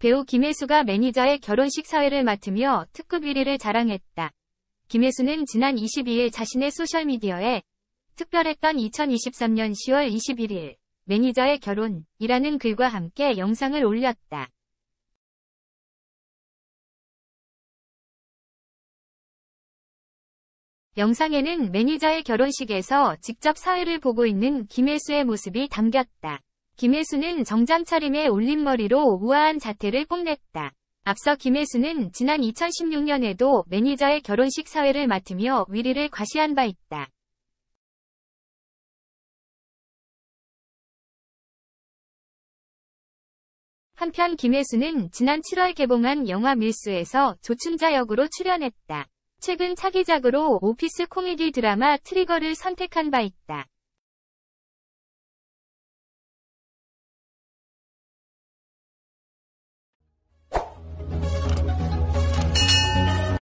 배우 김혜수가 매니저의 결혼식 사회를 맡으며 특급 1위를 자랑했다. 김혜수는 지난 22일 자신의 소셜미디어에 특별했던 2023년 10월 21일 매니저의 결혼이라는 글과 함께 영상을 올렸다. 영상에는 매니저의 결혼식에서 직접 사회를 보고 있는 김혜수의 모습이 담겼다. 김혜수는 정장 차림에 올림머리로 우아한 자태를 뽐냈다. 앞서 김혜수는 지난 2016년에도 매니저의 결혼식 사회를 맡으며 위리를 과시한 바 있다. 한편 김혜수는 지난 7월 개봉한 영화 밀수에서 조춘자 역으로 출연했다. 최근 차기작으로 오피스 코미디 드라마 트리거를 선택한 바 있다.